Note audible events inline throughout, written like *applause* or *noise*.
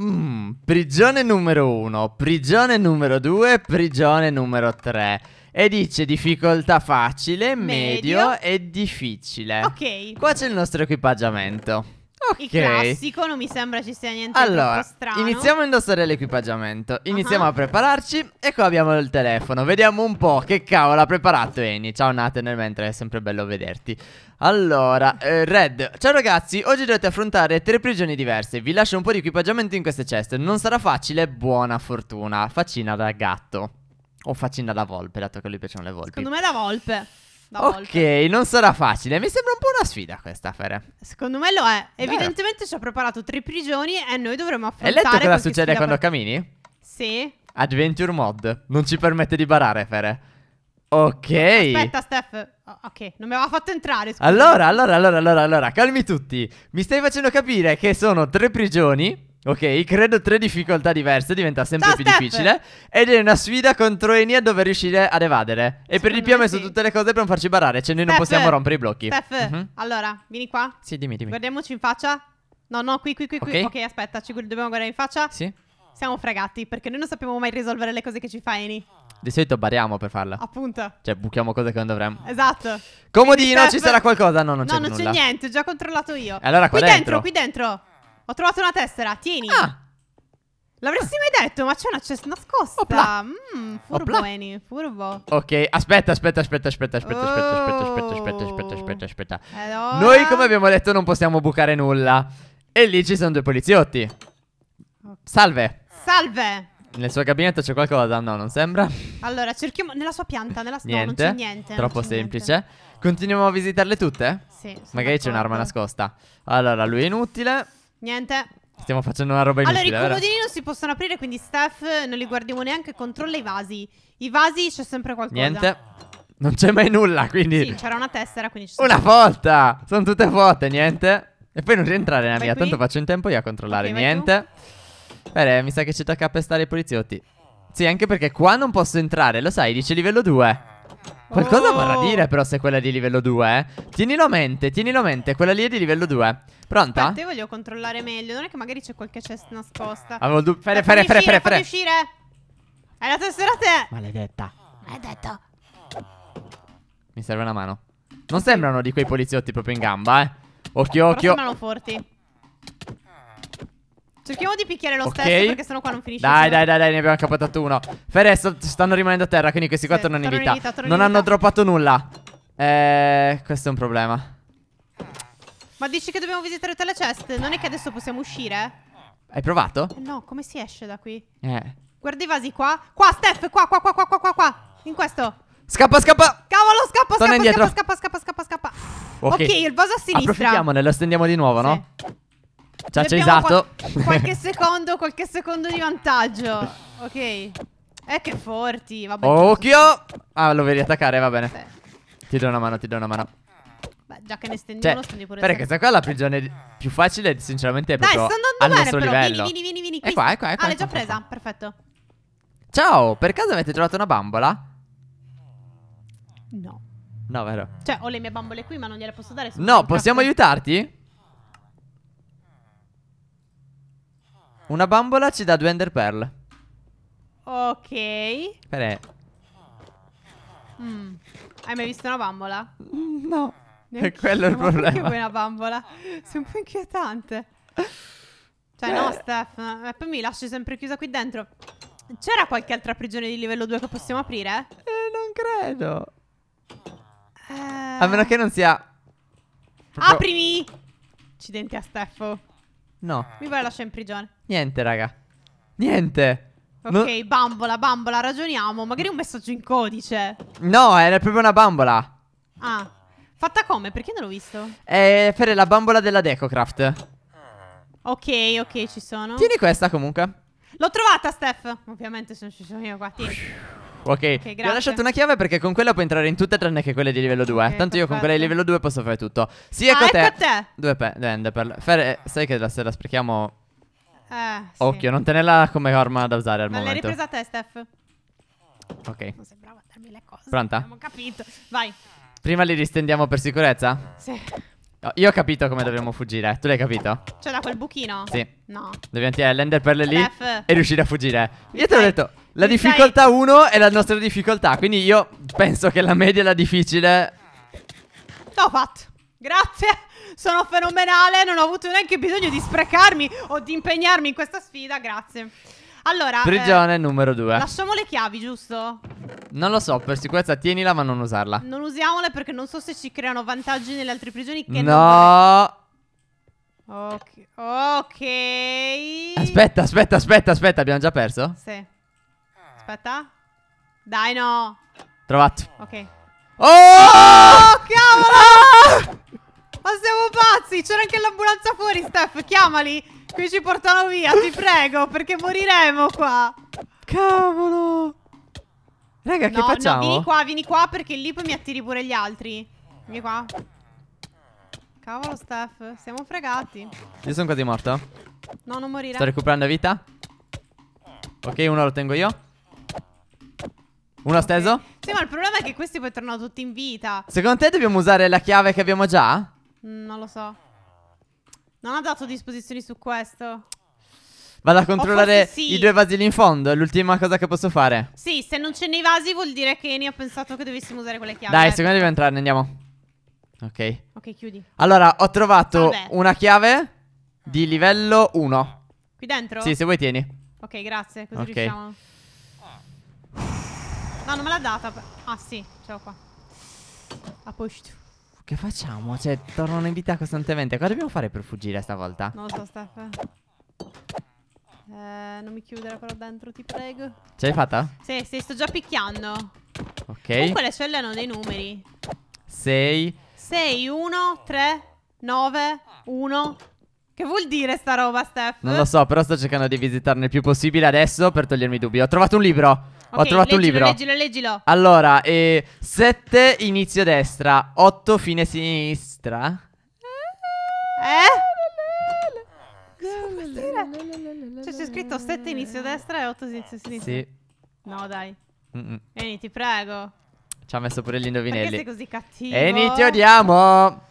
Mm, prigione numero 1, prigione numero 2, prigione numero 3. E dice difficoltà facile, medio, medio e difficile. Ok. Qua c'è il nostro equipaggiamento. Ok. Il classico, non mi sembra ci sia niente allora, strano. iniziamo a indossare l'equipaggiamento. Iniziamo uh -huh. a prepararci. E qua abbiamo il telefono. Vediamo un po' che cavolo ha preparato Eni. Ciao Nathan, nel mentre è sempre bello vederti. Allora, eh, Red, ciao ragazzi, oggi dovete affrontare tre prigioni diverse. Vi lascio un po' di equipaggiamento in queste ceste. Non sarà facile, buona fortuna. Faccina da gatto. O faccina da volpe, dato che a lui piacciono le volpi. Secondo me è la volpe. Da ok, volte. non sarà facile. Mi sembra un po' una sfida questa, Fere. Secondo me lo è. Evidentemente ci ha preparato tre prigioni e noi dovremo affrontare. Hai letto cosa succede quando per... cammini? Sì. Adventure Mod non ci permette di barare, Fere. Ok. Aspetta, Steph. Ok, non mi aveva fatto entrare. Scusate. Allora, allora, allora, allora, allora, calmi tutti. Mi stai facendo capire che sono tre prigioni Ok, credo tre difficoltà diverse diventa sempre Ciao, più Steph. difficile. Ed è una sfida contro Enia dove riuscire ad evadere. E Secondo per di più ha messo sì. tutte le cose per non farci barare. Cioè, noi Steph. non possiamo rompere i blocchi. Steph, uh-huh. allora, vieni qua. Sì, dimmi, dimmi. Guardiamoci in faccia. No, no, qui, qui, qui, qui. Ok, okay aspetta, ci dobbiamo guardare in faccia. Sì. Siamo fregati perché noi non sappiamo mai risolvere le cose che ci fa Eni. Di solito bariamo per farla. Appunto. Cioè, buchiamo cose che non dovremmo. Esatto. Comodino, Quindi, Steph... ci sarà qualcosa? No, non no, c'è nulla. No, non c'è niente, ho già controllato io. E allora qua qui dentro. Qui dentro, qui dentro. Ho trovato una tessera, tieni. Ah. L'avresti mai detto, ma c'è una cesta nascosta. Mm, furbo, Eni, furbo. Ok, aspetta, aspetta, aspetta, aspetta, aspetta, aspetta, aspetta, aspetta, aspetta, aspetta, aspetta, aspetta. Allora... Noi, come abbiamo detto, non possiamo bucare nulla. E lì ci sono due poliziotti. Salve. Salve. Nel suo gabinetto c'è qualcosa? No, non sembra. Allora, cerchiamo nella sua pianta, nella sua no, non c'è niente. Troppo semplice. Niente. Continuiamo a visitarle tutte? Sì. Magari c'è un'arma nascosta. Allora, lui è inutile. Niente. Stiamo facendo una roba inutile. Allora, i comodini non si possono aprire, quindi Steph eh, non li guardiamo neanche. Controlla i vasi. I vasi c'è sempre qualcosa. Niente. Non c'è mai nulla, quindi... Sì, c'era una tessera, quindi... ci sono... Una volta! Sono tutte vuote, niente. E poi non rientrare nella Vai mia, qui. tanto faccio in tempo io a controllare. Okay, niente. Bene, mi sa che ci tocca pestare i poliziotti. Sì, anche perché qua non posso entrare, lo sai, dice livello 2. Qualcosa oh. vorrà dire però se quella è di livello 2, eh. Tienilo a mente, tienilo a mente, quella lì è di livello 2. Pronta? Aspetta, voglio controllare meglio. Non è che magari c'è qualche chest nascosta. Avevo dubbi. Fere, fere, fere, fere, fere. uscire. È la tessera te. Maledetta. Maledetta. Mi serve una mano. Non sembrano di quei poliziotti proprio in gamba, eh. Occhio, Però occhio. sembrano forti. Cerchiamo di picchiare lo okay. stesso perché sennò qua non finisce Dai, dai, dai, dai, ne abbiamo capotato uno Ferre, stanno rimanendo a terra, quindi questi quattro sì, tornano in vita, tornano Non in vita. hanno droppato nulla Eh, questo è un problema ma dici che dobbiamo visitare tutte le chest? Non è che adesso possiamo uscire? Hai provato? No, come si esce da qui? Eh. Guarda i vasi qua. Qua, Steph, qua, qua, qua, qua, qua, qua, qua. In questo. Scappa, scappa. Cavolo, scappa, scappa, scappa, scappa, scappa, scappa, scappa. Ok, okay il vaso a sinistra. Approfittiamone, lo stendiamo di nuovo, sì. no? Ci ha cesato. qualche secondo, qualche secondo di vantaggio. Ok. Eh, che forti. Vabbè. Occhio. Ah, lo vedi attaccare, va bene. Sì. Ti do una mano, ti do una mano. Beh, già che ne stendi cioè, uno, stendi pure Perché questa qua è la prigione più facile, sinceramente, è proprio Dai, sta al nostro però. livello. Vieni, vieni, vieni, vieni. È qua, è qua, è qua. Ah, l'hai già ecco, ecco. presa, qua. perfetto. Ciao, per caso avete trovato una bambola? No. No, vero. Cioè, ho le mie bambole qui, ma non gliele posso dare. No, possiamo craft. aiutarti? Una bambola ci dà due ender pearl. Ok. Mm. Hai mai visto una bambola? No è quello il problema. Come una bambola. Sei un po' inquietante. Cioè, no, eh. Steph. E eh, poi mi lasci sempre chiusa qui dentro. C'era qualche altra prigione di livello 2 che possiamo aprire? Eh, non credo. Eh... A meno che non sia. Proprio... Aprimi! Accidenti a Steffo. No. Mi vuoi lasciare in prigione? Niente, raga. Niente. Ok, non... bambola, bambola, ragioniamo. Magari un messaggio in codice. No, era proprio una bambola. Ah. Fatta come? Perché non l'ho visto? Eh, per la bambola della Decocraft. Ok, ok, ci sono. Tieni questa comunque. L'ho trovata, Steph. Ovviamente sono ci sono io qua. Tieni. Ok, okay grazie. ti ho lasciato una chiave perché con quella puoi entrare in tutte tranne che quelle di livello 2. Okay, Tanto perfetto. io con quella di livello 2 posso fare tutto. Sì, ah, ecco ah, te. Ecco te. Due pe- enderpearl. Fer- eh, sai che se la sprechiamo. Eh, sì. Occhio, non tenerla come arma da usare al Ma momento. Ma l'hai ripresa te, Steph. Ok. Non sembrava darmi le cose. Pronta? Abbiamo capito. Vai. Prima li ristendiamo per sicurezza? Sì. No, io ho capito come dobbiamo fuggire. Tu l'hai capito? Cioè, da quel buchino? Sì. No. Dobbiamo tirare l'ender per le lì F. e riuscire a fuggire. Io te l'ho detto. La difficoltà 1 è la nostra difficoltà. Quindi io penso che la media è la difficile. L'ho fatto. Grazie. Sono fenomenale. Non ho avuto neanche bisogno di sprecarmi o di impegnarmi in questa sfida. Grazie. Allora, eh, prigione eh, numero 2 Lasciamo le chiavi, giusto? Non lo so, per sicurezza tienila ma non usarla. Non usiamole perché non so se ci creano vantaggi nelle altre prigioni che No. Ok. Ok. Aspetta, aspetta, aspetta, aspetta, abbiamo già perso? Sì. Aspetta. Dai, no. Trovato. Ok. Oh! oh cavolo! Ah! Ma siamo pazzi! C'era anche l'ambulanza fuori, Steph. Chiamali. Qui ci portano via, ti prego, perché moriremo qua. Cavolo. Raga, no, che facciamo? No, vieni qua, vieni qua perché lì poi mi attiri pure gli altri. Vieni qua. Cavolo, Steph, siamo fregati. Io sono quasi morto. No, non morire. Sto recuperando vita. Ok, uno lo tengo io. Uno okay. steso? Sì, ma il problema è che questi poi tornano tutti in vita. Secondo te dobbiamo usare la chiave che abbiamo già? Mm, non lo so. Non ha dato disposizioni su questo? Vado a controllare sì. i due vasi lì in fondo, è l'ultima cosa che posso fare. Sì, se non c'è nei vasi vuol dire che ne ho pensato che dovessimo usare quelle chiavi. Dai, secondo me devo entrare, andiamo. Ok. Ok, chiudi. Allora, ho trovato Vabbè. una chiave di livello 1. Qui dentro? Sì, se vuoi tieni. Ok, grazie, così okay. riusciamo. No, non me l'ha data. Ah, sì, ce l'ho qua. A posto. Che facciamo? Cioè, tornano in vita costantemente. Cosa dobbiamo fare per fuggire stavolta? Non lo so, Steph. Eh, non mi chiudere però dentro, ti prego. Ce l'hai fatta? Sì, sì, sto già picchiando. Ok. Comunque le celle hanno dei numeri. 6. 6, 1, 3, 9, 1. Che vuol dire sta roba, Steph? Non lo so, però sto cercando di visitarne il più possibile adesso per togliermi dubbi. Ho trovato un libro. Okay, Ho trovato leggilo, un libro. Leggilo, leggilo. Allora, 7 eh, inizio destra, 8 fine sinistra. Eh? Cioè c'è scritto 7 inizio destra e 8 inizio sinistra. Sì. No, dai. Mm -mm. Vieni, ti prego. Ci ha messo pure gli indovinelli. Perché sei così cattivo? Eni, ti odiamo.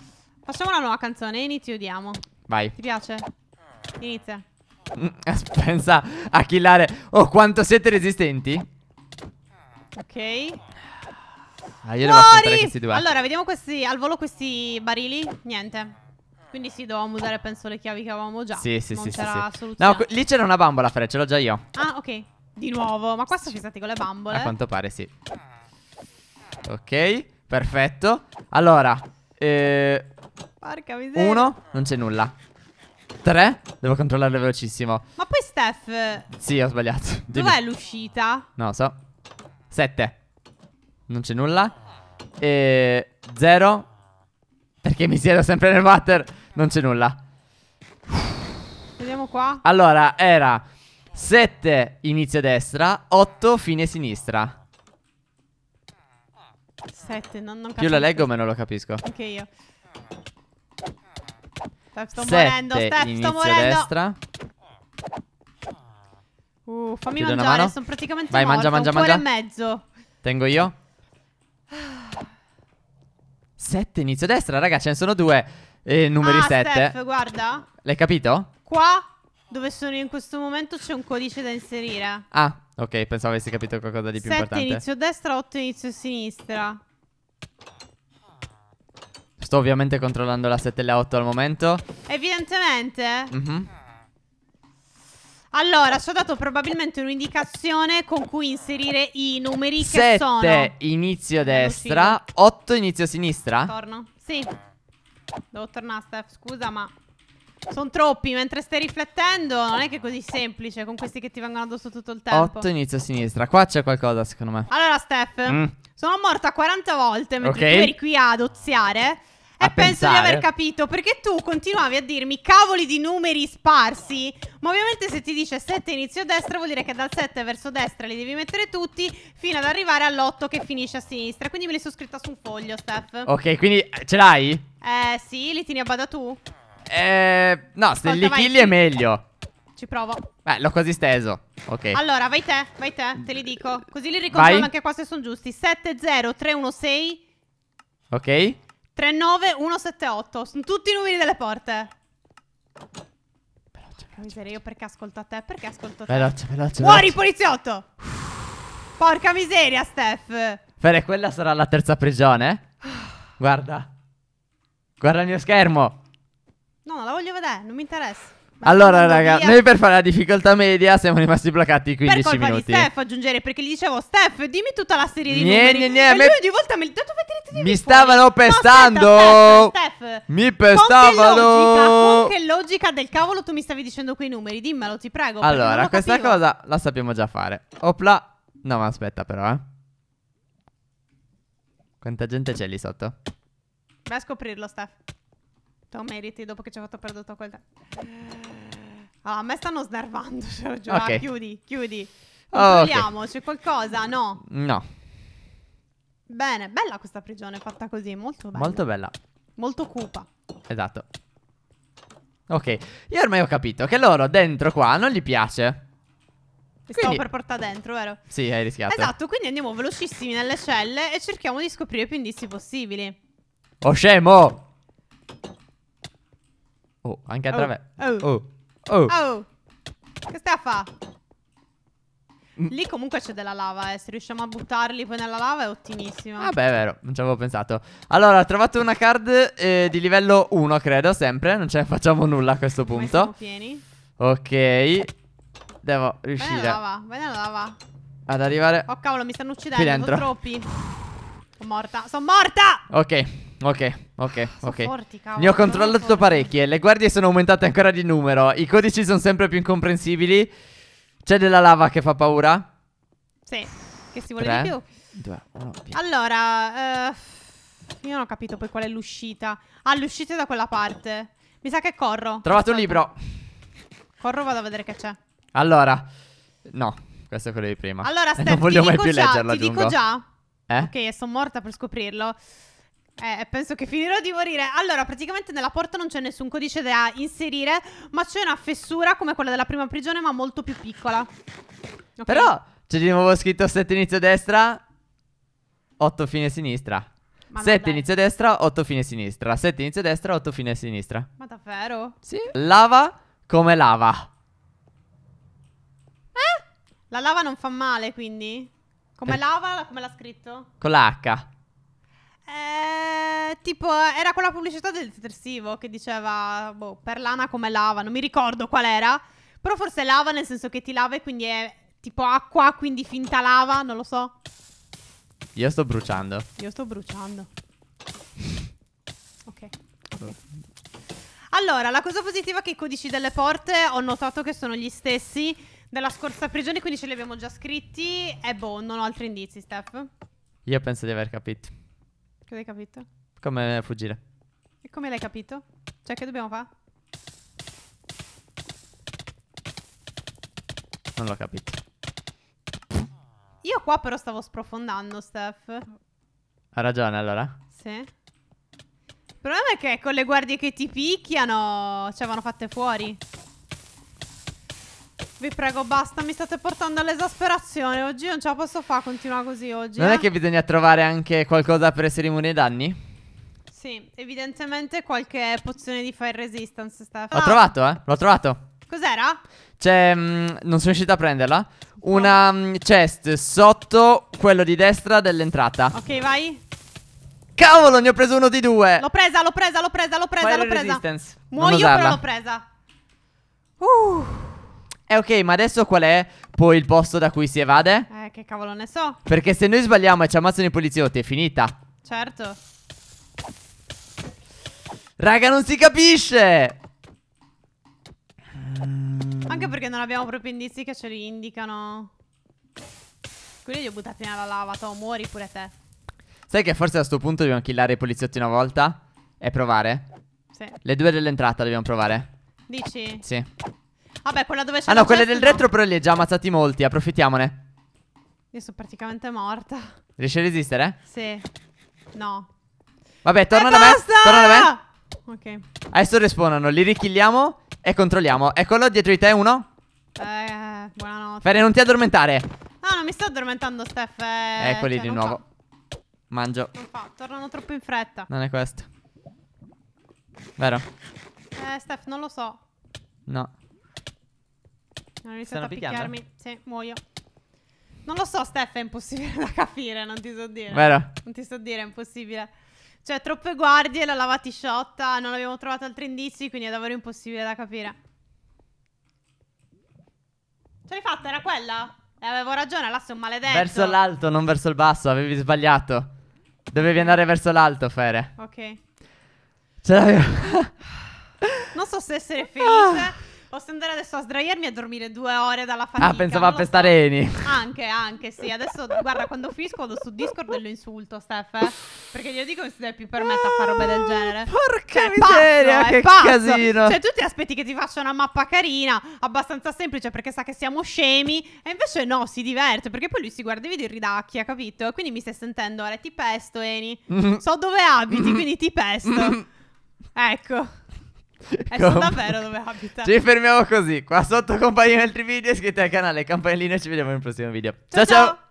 Facciamo una nuova canzone. Eni, ti odiamo. Vai. Ti piace? Inizia. Mm, *laughs* pensa a killare. Oh, quanto siete resistenti? Ok. Ah, io devo questi due. Allora, vediamo questi, al volo questi barili. Niente. Quindi sì, dovevamo usare, penso, le chiavi che avevamo già. Sì, sì, non sì. C'era sì, sì. No, lì c'era una bambola, Fred, ce l'ho già io. Ah, ok. Di nuovo. Ma qua sono fissati con le bambole. A quanto pare, sì. Ok, perfetto. Allora, eh... Porca miseria. Uno, non c'è nulla. Tre, devo controllarlo velocissimo. Ma poi Steph... Sì, ho sbagliato. Dov'è l'uscita? No, so. 7. Non c'è nulla. E 0. Perché mi siedo sempre nel water. Non c'è nulla. Vediamo qua. Allora, era 7 inizio destra, 8 fine sinistra. 7, non, non capisco. Più la leggo, meno lo capisco. Anche io. Steph, sto morendo, Steph, sto morendo. Destra. Uh, fammi Ti mangiare, sono praticamente Vai, morta. mangia, mangia, mangia. e mezzo. Tengo io. Sette, inizio destra, raga, ce ne sono due E numeri ah, sette. Steph, guarda. L'hai capito? Qua, dove sono in questo momento, c'è un codice da inserire. Ah, ok, pensavo avessi capito qualcosa di più sette importante. Sette inizio destra, otto inizio sinistra. Sto ovviamente controllando la 7 e la 8 al momento. Evidentemente. Mhm. Mm allora, ci ho dato probabilmente un'indicazione con cui inserire i numeri che 7 sono 7 inizio destra, 8 inizio sinistra. Torno. Sì. Devo tornare, Steph, scusa, ma sono troppi, mentre stai riflettendo non è che è così semplice con questi che ti vengono addosso tutto il tempo. 8 inizio sinistra, qua c'è qualcosa secondo me. Allora Steph, mm. sono morta 40 volte mentre okay. tu eri qui ad oziare e penso pensare. di aver capito, perché tu continuavi a dirmi cavoli di numeri sparsi, ma ovviamente se ti dice 7 inizio a destra vuol dire che dal 7 verso destra li devi mettere tutti fino ad arrivare all'8 che finisce a sinistra. Quindi me li sono scritta su un foglio, Steph. Ok, quindi eh, ce l'hai? Eh sì, li tieni a bada tu. Eh, no, se li killi è meglio. Ci provo. Beh, l'ho quasi steso. Ok. Allora, vai te, vai te, te li dico. Così li ricontrollo anche qua se sono giusti. 70316. Ok. 39178. Sono tutti i numeri delle porte. Veloce, veloce. Miseria, io perché ascolto a te? Perché ascolto a te? Veloce, veloce. Muori, veloce. poliziotto! Porca miseria, Steph. Fere, quella sarà la terza prigione. Guarda. Guarda il mio schermo. No, non la voglio vedere, non mi interessa allora, raga, via. noi per fare la difficoltà media siamo rimasti bloccati 15 per colpa minuti. di Steph aggiungere perché gli dicevo Steph, dimmi tutta la serie di niente, numeri. Niente, e me... lui di volta mi dove ti Mi fuori? stavano pestando. No, aspetta, Steph, Steph, mi pestavano. Con che, logica, con che logica del cavolo tu mi stavi dicendo quei numeri? Dimmelo, ti prego. Allora, questa capivo. cosa la sappiamo già fare. Opla. No, ma aspetta però, eh. Quanta gente c'è lì sotto? Vai a scoprirlo, Steph. Tu meriti dopo che ci ha fatto perdere tutto quel Ah, a me stanno snervando, cioè, *laughs* giuro. Ah, ok. Chiudi, chiudi. Oh, Controlliamo, c'è qualcosa? No. No, Bene, bella questa prigione fatta così, molto bella. molto bella. Molto cupa. Esatto. Ok, io ormai ho capito che loro dentro qua non gli piace. Ti Quindi- per portare dentro, vero? Sì, hai rischiato. Esatto, quindi andiamo velocissimi nelle celle e cerchiamo di scoprire più indizi possibili. Oh, scemo! Oh, anche attraverso. Oh, oh. Oh. Oh. oh. Che stai a fa? Mm. Lì comunque c'è della lava, eh. Se riusciamo a buttarli poi nella lava è ottimissimo. Vabbè, ah è vero, non ci avevo pensato. Allora, ho trovato una card eh, di livello 1, credo, sempre. Non ce ne facciamo nulla a questo punto. Siamo pieni. Ok. Devo riuscire. Vai nella lava, vai nella lava. Ad arrivare. Oh cavolo, mi stanno uccidendo, sono troppi. Sono morta, sono morta! Ok ok, ok, ah, ok. Forti, ne ho controllato parecchie. Le guardie sono aumentate ancora di numero. I codici sono sempre più incomprensibili. C'è della lava che fa paura? Sì, che si vuole Tre, di più. Due, uno, allora, eh, io non ho capito poi qual è l'uscita. Ah, l'uscita è da quella parte. Mi sa che corro. Trovato un libro. Corro, vado a vedere che c'è. Allora, no, questo è quello di prima. Allora, *laughs* Steph, non voglio mai più già, leggerla, ti dico già. Eh? Ok, sono morta per scoprirlo. Eh, penso che finirò di morire. Allora, praticamente nella porta non c'è nessun codice da inserire, ma c'è una fessura come quella della prima prigione, ma molto più piccola. Okay. Però c'è di nuovo scritto 7 inizio destra, 8 fine sinistra. 7 inizio destra, 8 fine sinistra. 7 inizio destra, 8 fine sinistra. Ma davvero? Sì. Lava come lava. Eh? La lava non fa male, quindi? Come eh. lava, come l'ha scritto? Con la H. Eh, tipo, era quella pubblicità del detersivo che diceva, boh, per lana come lava, non mi ricordo qual era, però forse lava nel senso che ti lava e quindi è tipo acqua, quindi finta lava, non lo so. Io sto bruciando. Io sto bruciando. Ok. okay. Allora, la cosa positiva è che i codici delle porte ho notato che sono gli stessi della scorsa prigione, quindi ce li abbiamo già scritti. E boh, non ho altri indizi, Steph. Io penso di aver capito. Che l'hai capito? Come fuggire. E come l'hai capito? Cioè, che dobbiamo fare? Non l'ho capito. Io qua però stavo sprofondando, Steph. Ha ragione, allora? Sì. Il problema è che con le guardie che ti picchiano, ci cioè, avevano fatte fuori. Vi prego, basta, mi state portando all'esasperazione. Oggi non ce la posso fare, continua così oggi. Non eh? è che bisogna trovare anche qualcosa per essere immune ai danni? Sì, evidentemente qualche pozione di fire resistance, Stefano. L'ho ah. trovato, eh? L'ho trovato. Cos'era? C'è. Mm, non sono riuscita a prenderla. Una no. Mm, chest sotto quello di destra dell'entrata. Ok, vai. Cavolo, ne ho preso uno di due. L'ho presa, l'ho presa, l'ho presa, l'ho presa, l'ho presa. Muoio, però l'ho presa. Uh. Eh ok, ma adesso qual è poi il posto da cui si evade? Eh, che cavolo ne so. Perché se noi sbagliamo e ci ammazzano i poliziotti è finita. Certo. Raga, non si capisce! Anche perché non abbiamo proprio indizi che ce li indicano. Quindi li ho buttati nella lava, Tom, muori pure te. Sai che forse a questo punto dobbiamo killare i poliziotti una volta? E provare? Sì. Le due dell'entrata dobbiamo provare. Dici? Sì. Vabbè, quella dove c'è Ah no, quella certo del retro no. però li ha già ammazzati molti, approfittiamone. Io sono praticamente morta. Riesci a resistere? Sì. No. Vabbè, torna da me. Torna da me. Ok. Adesso respawnano, li richilliamo e controlliamo. Eccolo dietro di te uno. Eh, buonanotte. Fede, non ti addormentare. No, non mi sto addormentando, Steph. Eh, Eccoli cioè, di nuovo. Fa. Mangio. Non fa, tornano troppo in fretta. Non è questo. Vero? Eh, Steph, non lo so. No. Non ho iniziato a picchiarmi. Sì, muoio. Non lo so, Steph, è impossibile *laughs* da capire, non ti so dire. Vero? Non ti so dire, è impossibile. Cioè, troppe guardie, la lavatisciotta, non abbiamo trovato altri indizi, quindi è davvero impossibile da capire. Ce l'hai fatta, era quella? E eh, avevo ragione, là sei un maledetto. Verso l'alto, non verso il basso, avevi sbagliato. Dovevi andare verso l'alto, Fere. Ok. Ce l'avevo. *laughs* non so se essere felice. Ah. Posso andare adesso a sdraiarmi e dormire due ore dalla ah, fatica. Ah, pensavo a pestareni. So. Anche, anche, sì. Adesso, guarda, quando finisco vado su Discord e lo insulto, Steph, eh? Perché glielo dico che si deve più permettere a fare ah, robe del genere. Porca è miseria, pazzo, che pazzo. casino. Cioè, tu ti aspetti che ti faccia una mappa carina, abbastanza semplice, perché sa che siamo scemi. E invece no, si diverte, perché poi lui si guarda i video e ridacchia, capito? Quindi mi stai sentendo, ora ti pesto, Eni. *laughs* So dove abiti, quindi ti pesto. Mm *laughs* Ecco. *laughs* E davvero dove abita. Ci fermiamo così. Qua sotto compagni altri video, Iscriviti al canale, campanellina ci vediamo nel prossimo video. ciao! ciao. ciao.